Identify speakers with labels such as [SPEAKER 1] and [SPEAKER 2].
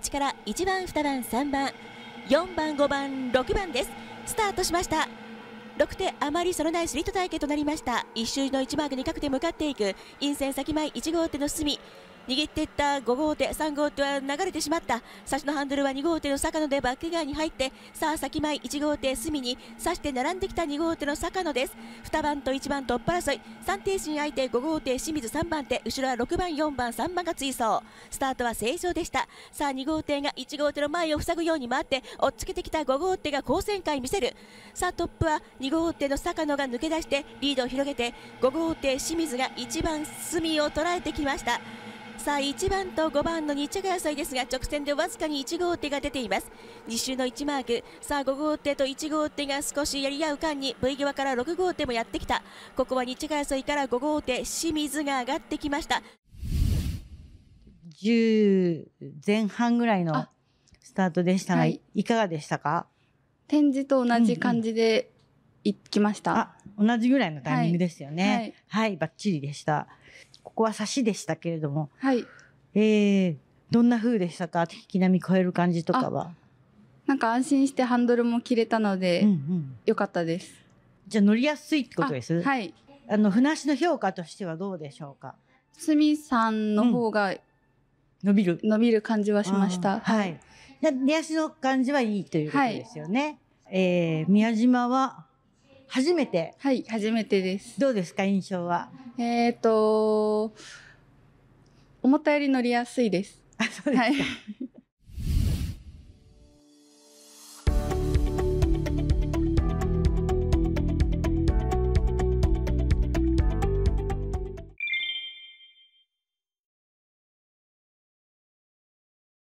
[SPEAKER 1] ちから1番2番3番4番5番6番ですスタートしました6手あまりそのないスリット体験となりました1周の1マークにかけて向かっていく陰線先前1号手の隅握っていった5号手、3号手は流れてしまった、差しのハンドルは2号手の坂野でバック側に入って、さあ先前1号手、隅に差して並んできた2号手の坂野です、2番と1番トップ争い、3停止に相手5号手、清水3番手、後ろは6番、4番、3番が追走、スタートは正常でした、さあ2号艇が1号手の前を塞ぐように回って、追っつけてきた5号手が好旋回見せる、さあトップは2号手の坂野が抜け出して、リードを広げて、5号艇、清水が1番、隅を捉えてきました。さあ1番と5番の日着争いですが直線でわずかに1号手が出ています2周の1マークさあ5号手と1号手が少しやり合う間に V 際から6号手もやってきたここは日着争いから5号手清水が上がってきました
[SPEAKER 2] 10前半ぐらいのスタートでしたが、はい、いかがでしたか展示と同じ感じで行きました、うんうん、同じぐらいのタイミングですよね、はい、はい、はい、バッチリでしたここは差しでしたけれども、はい、えー、どんな風でしたか引き波超える感じとかはなんか安心してハンドルも切れたので、うんうん、よかったですじゃあ乗りやすいってことですはいあの船足の評価としてはどうでしょうかすみさんの方が、うん、伸びる伸びる感じはしましたはい出足の感じはいいということですよね、はい、えー、宮島は初めてはい初めてですどうですか印象はえっ、ー、と思ったより乗りやすいですあそうですか、はい、